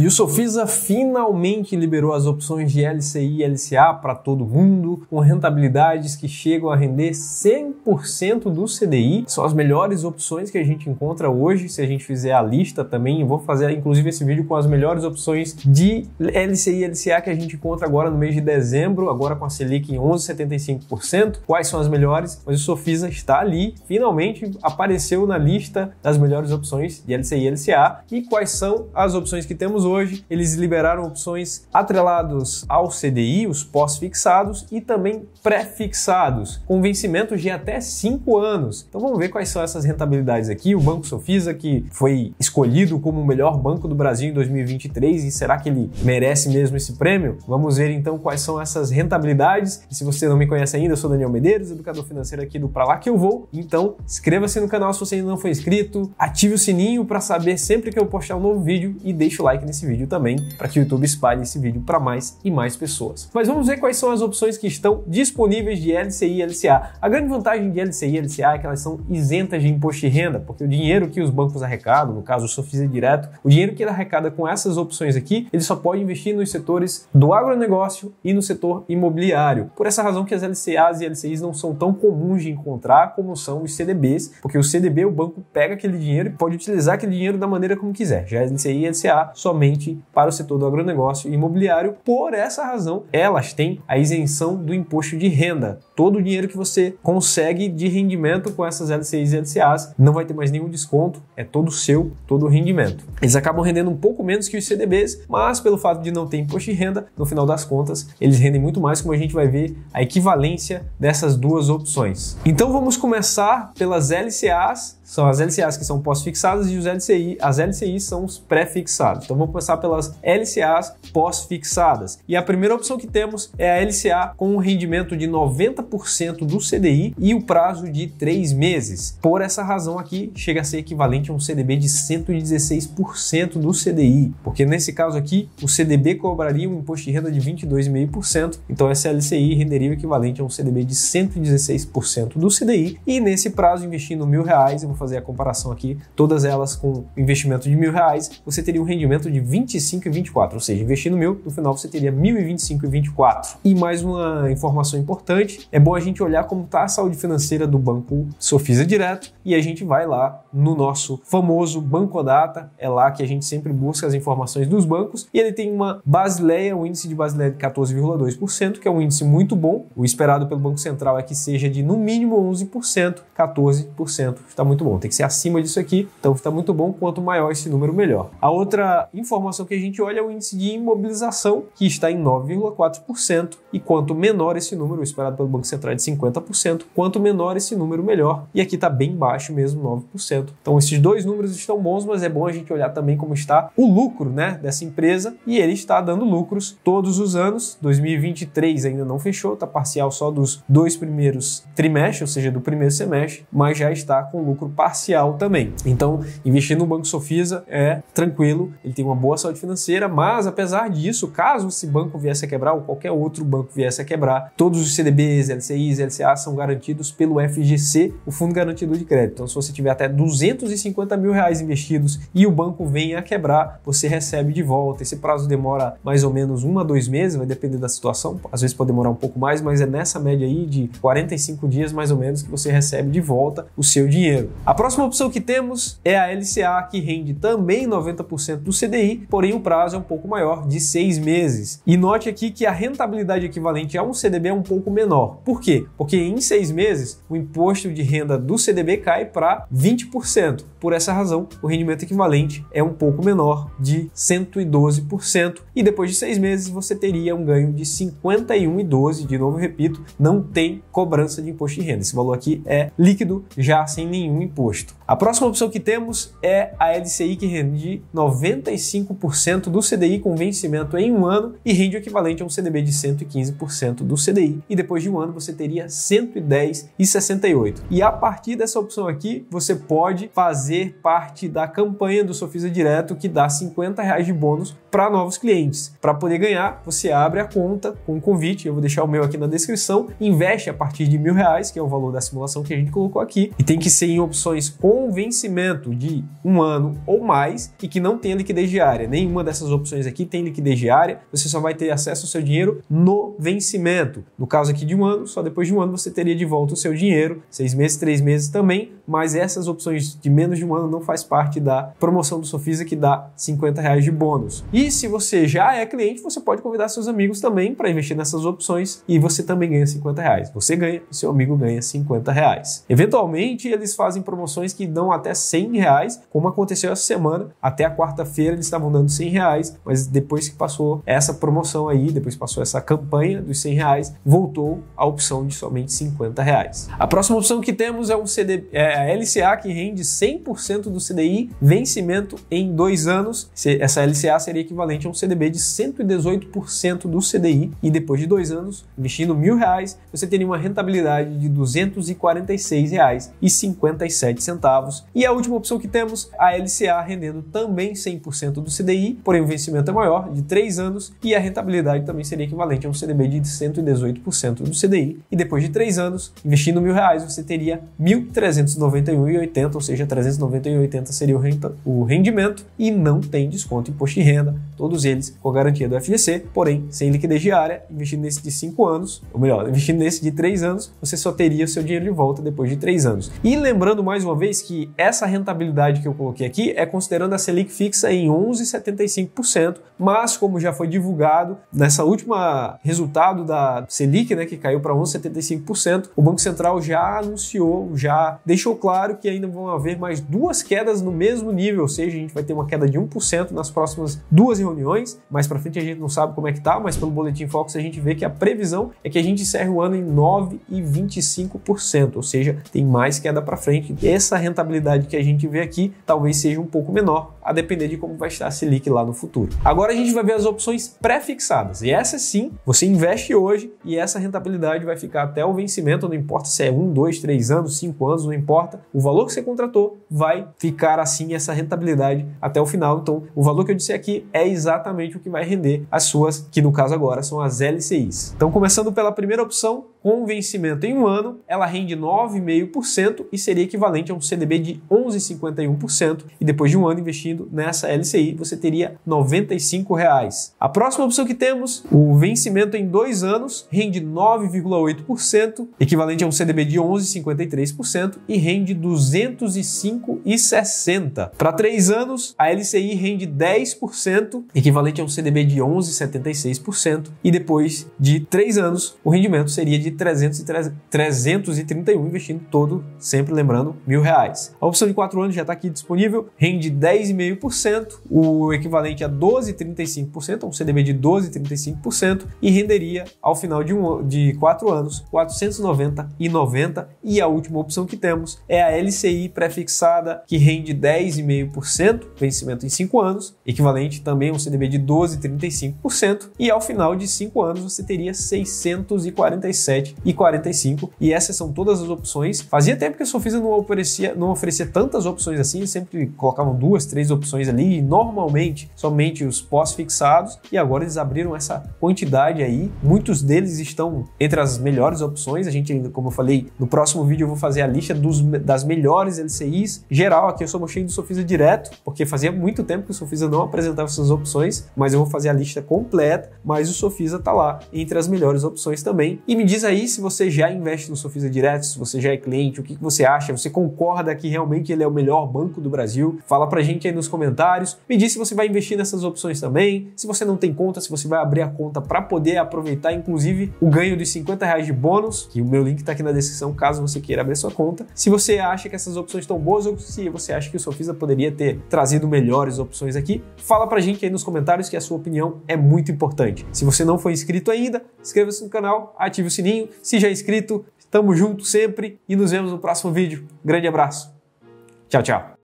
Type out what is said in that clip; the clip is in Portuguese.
E o Sofisa finalmente liberou as opções de LCI e LCA para todo mundo, com rentabilidades que chegam a render 100% do CDI. São as melhores opções que a gente encontra hoje, se a gente fizer a lista também. Eu vou fazer inclusive esse vídeo com as melhores opções de LCI e LCA que a gente encontra agora no mês de dezembro, agora com a Selic em 11,75%. Quais são as melhores? Mas o Sofisa está ali, finalmente apareceu na lista das melhores opções de LCI e LCA. E quais são as opções que temos hoje, eles liberaram opções atrelados ao CDI, os pós-fixados e também pré-fixados, com vencimentos de até 5 anos. Então vamos ver quais são essas rentabilidades aqui. O Banco Sofisa, que foi escolhido como o melhor banco do Brasil em 2023, e será que ele merece mesmo esse prêmio? Vamos ver então quais são essas rentabilidades. E se você não me conhece ainda, eu sou Daniel Medeiros, educador financeiro aqui do Pra Lá Que Eu Vou. Então inscreva-se no canal se você ainda não for inscrito, ative o sininho para saber sempre que eu postar um novo vídeo e deixe o like nesse esse vídeo também, para que o YouTube espalhe esse vídeo para mais e mais pessoas. Mas vamos ver quais são as opções que estão disponíveis de LCI e LCA. A grande vantagem de LCI e LCA é que elas são isentas de imposto de renda, porque o dinheiro que os bancos arrecadam, no caso o Sofisa Direto, o dinheiro que ele arrecada com essas opções aqui, ele só pode investir nos setores do agronegócio e no setor imobiliário. Por essa razão que as LCAs e LCIs não são tão comuns de encontrar como são os CDBs, porque o CDB, o banco pega aquele dinheiro e pode utilizar aquele dinheiro da maneira como quiser. Já LCI e LCA somente para o setor do agronegócio e imobiliário. Por essa razão, elas têm a isenção do imposto de renda. Todo o dinheiro que você consegue de rendimento com essas LCIs e LCAs não vai ter mais nenhum desconto, é todo seu, todo o rendimento. Eles acabam rendendo um pouco menos que os CDBs, mas pelo fato de não ter imposto de renda, no final das contas, eles rendem muito mais, como a gente vai ver a equivalência dessas duas opções. Então vamos começar pelas LCAs são as LCAs que são pós-fixadas e os LCI, as LCIs são os pré-fixados. Então vamos começar pelas LCAs pós-fixadas. E a primeira opção que temos é a LCA com um rendimento de 90% do CDI e o prazo de 3 meses. Por essa razão aqui, chega a ser equivalente a um CDB de 116% do CDI, porque nesse caso aqui, o CDB cobraria um imposto de renda de 22,5%, então essa LCI renderia o equivalente a um CDB de 116% do CDI e nesse prazo, investindo mil reais, eu vou fazer a comparação aqui, todas elas com investimento de mil reais, você teria um rendimento de 25 e 24, ou seja, investindo mil, no final você teria 1.025 e 24. E mais uma informação importante, é bom a gente olhar como está a saúde financeira do banco Sofisa Direto e a gente vai lá no nosso famoso banco data é lá que a gente sempre busca as informações dos bancos e ele tem uma Basileia, um índice de Basileia de 14,2%, que é um índice muito bom. O esperado pelo Banco Central é que seja de no mínimo 11%, 14% está muito bom bom, tem que ser acima disso aqui. Então está muito bom, quanto maior esse número, melhor. A outra informação que a gente olha é o índice de imobilização, que está em 9,4%, e quanto menor esse número, esperado pelo Banco Central é de 50%, quanto menor esse número, melhor. E aqui está bem baixo mesmo, 9%. Então esses dois números estão bons, mas é bom a gente olhar também como está o lucro né, dessa empresa, e ele está dando lucros todos os anos, 2023 ainda não fechou, está parcial só dos dois primeiros trimestres, ou seja, do primeiro semestre, mas já está com lucro parcial também. Então, investir no Banco Sofisa é tranquilo, ele tem uma boa saúde financeira, mas apesar disso, caso esse banco viesse a quebrar ou qualquer outro banco viesse a quebrar, todos os CDBs, LCIs, LCAs são garantidos pelo FGC, o Fundo Garantido de Crédito. Então, se você tiver até 250 mil reais investidos e o banco vem a quebrar, você recebe de volta. Esse prazo demora mais ou menos um a dois meses, vai depender da situação. Às vezes pode demorar um pouco mais, mas é nessa média aí de 45 dias mais ou menos que você recebe de volta o seu dinheiro. A próxima opção que temos é a LCA, que rende também 90% do CDI, porém o prazo é um pouco maior, de seis meses. E note aqui que a rentabilidade equivalente a um CDB é um pouco menor. Por quê? Porque em seis meses o imposto de renda do CDB cai para 20%. Por essa razão, o rendimento equivalente é um pouco menor, de 112%, e depois de seis meses você teria um ganho de 51,12%. De novo, repito, não tem cobrança de imposto de renda. Esse valor aqui é líquido, já sem nenhum imposto imposto. A próxima opção que temos é a LCI que rende 95% do CDI com vencimento em um ano e rende o equivalente a um CDB de 115% do CDI. E depois de um ano você teria 110,68. e a partir dessa opção aqui, você pode fazer parte da campanha do Sofisa Direto que dá 50 reais de bônus para novos clientes. Para poder ganhar, você abre a conta com um convite, eu vou deixar o meu aqui na descrição, investe a partir de mil reais, que é o valor da simulação que a gente colocou aqui, e tem que ser em opções opções com vencimento de um ano ou mais e que não tem liquidez diária. Nenhuma dessas opções aqui tem liquidez diária, você só vai ter acesso ao seu dinheiro no vencimento. No caso aqui de um ano, só depois de um ano você teria de volta o seu dinheiro, seis meses, três meses também, mas essas opções de menos de um ano não faz parte da promoção do Sofisa que dá 50 reais de bônus. E se você já é cliente, você pode convidar seus amigos também para investir nessas opções e você também ganha 50 reais. Você ganha, seu amigo ganha 50 reais. Eventualmente, eles fazem promoções que dão até 100 reais, como aconteceu essa semana. Até a quarta-feira eles estavam dando 100 reais, mas depois que passou essa promoção aí, depois passou essa campanha dos 100 reais, voltou a opção de somente 50 reais. A próxima opção que temos é, um CD, é a LCA que rende 100% do CDI, vencimento em dois anos. Essa LCA seria equivalente a um CDB de 118% do CDI e depois de dois anos, investindo mil reais, você teria uma rentabilidade de 246 reais e 56 0,77. E a última opção que temos, a LCA rendendo também 100% do CDI, porém o vencimento é maior, de 3 anos, e a rentabilidade também seria equivalente a um CDB de 118% do CDI. E depois de 3 anos, investindo mil reais, você teria 1.391,80, ou seja, 391,80 seria o, renta, o rendimento, e não tem desconto imposto de renda, todos eles com a garantia do FGC, porém sem liquidez diária, investindo nesse de 5 anos, ou melhor, investindo nesse de 3 anos, você só teria o seu dinheiro de volta depois de 3 anos. E lembrando mais uma vez que essa rentabilidade que eu coloquei aqui é considerando a Selic fixa em 11,75%, mas como já foi divulgado nessa última resultado da Selic, né, que caiu para 11,75%, o Banco Central já anunciou, já deixou claro que ainda vão haver mais duas quedas no mesmo nível, ou seja, a gente vai ter uma queda de 1% nas próximas duas reuniões. Mais para frente a gente não sabe como é que tá, mas pelo boletim Fox a gente vê que a previsão é que a gente encerre o ano em 9,25%, ou seja, tem mais queda para frente essa rentabilidade que a gente vê aqui talvez seja um pouco menor, a depender de como vai estar a Selic lá no futuro. Agora a gente vai ver as opções pré-fixadas, e essa sim, você investe hoje e essa rentabilidade vai ficar até o vencimento, não importa se é 1, 2, 3 anos, 5 anos, não importa, o valor que você contratou vai ficar assim essa rentabilidade até o final. Então, o valor que eu disse aqui é exatamente o que vai render as suas, que no caso agora são as LCIs. Então, começando pela primeira opção, com vencimento em um ano, ela rende 9,5% e seria equivalente a um CDB de 11,51%, e depois de um ano investindo nessa LCI, você teria R$ 95,00. A próxima opção que temos, o vencimento em dois anos, rende 9,8%, equivalente a um CDB de 11,53% e rende 205,60. Para três anos, a LCI rende 10%, equivalente a um CDB de 11,76% e depois de três anos, o rendimento seria de 300 e 331 investindo todo, sempre lembrando, mil reais. A opção de quatro anos já está aqui disponível, rende 10,5 2,5%, o equivalente a 12,35%, um CDB de 12,35%, e renderia ao final de, um, de quatro anos 490,90. E a última opção que temos é a LCI prefixada, que rende 10,5%, vencimento em cinco anos, equivalente também a um CDB de 12,35%, e ao final de cinco anos você teria 647,45. E essas são todas as opções. Fazia tempo que a Sofisa não oferecia, não oferecia tantas opções assim, sempre colocavam duas, três três opções ali, normalmente somente os pós-fixados, e agora eles abriram essa quantidade aí. Muitos deles estão entre as melhores opções. A gente ainda, como eu falei, no próximo vídeo eu vou fazer a lista dos, das melhores LCIs. Geral, aqui eu sou mostrei do Sofisa direto, porque fazia muito tempo que o Sofisa não apresentava essas opções, mas eu vou fazer a lista completa, mas o Sofisa tá lá entre as melhores opções também. E me diz aí se você já investe no Sofisa direto, se você já é cliente, o que, que você acha? Você concorda que realmente ele é o melhor banco do Brasil? Fala pra gente aí nos comentários. Me diz se você vai investir nessas opções também, se você não tem conta, se você vai abrir a conta para poder aproveitar, inclusive, o ganho de 50 reais de bônus, que o meu link está aqui na descrição caso você queira abrir sua conta. Se você acha que essas opções estão boas ou se você acha que o Sofisa poderia ter trazido melhores opções aqui, fala para gente aí nos comentários que a sua opinião é muito importante. Se você não for inscrito ainda, inscreva-se no canal, ative o sininho. Se já é inscrito, tamo junto sempre e nos vemos no próximo vídeo. Grande abraço. Tchau, tchau.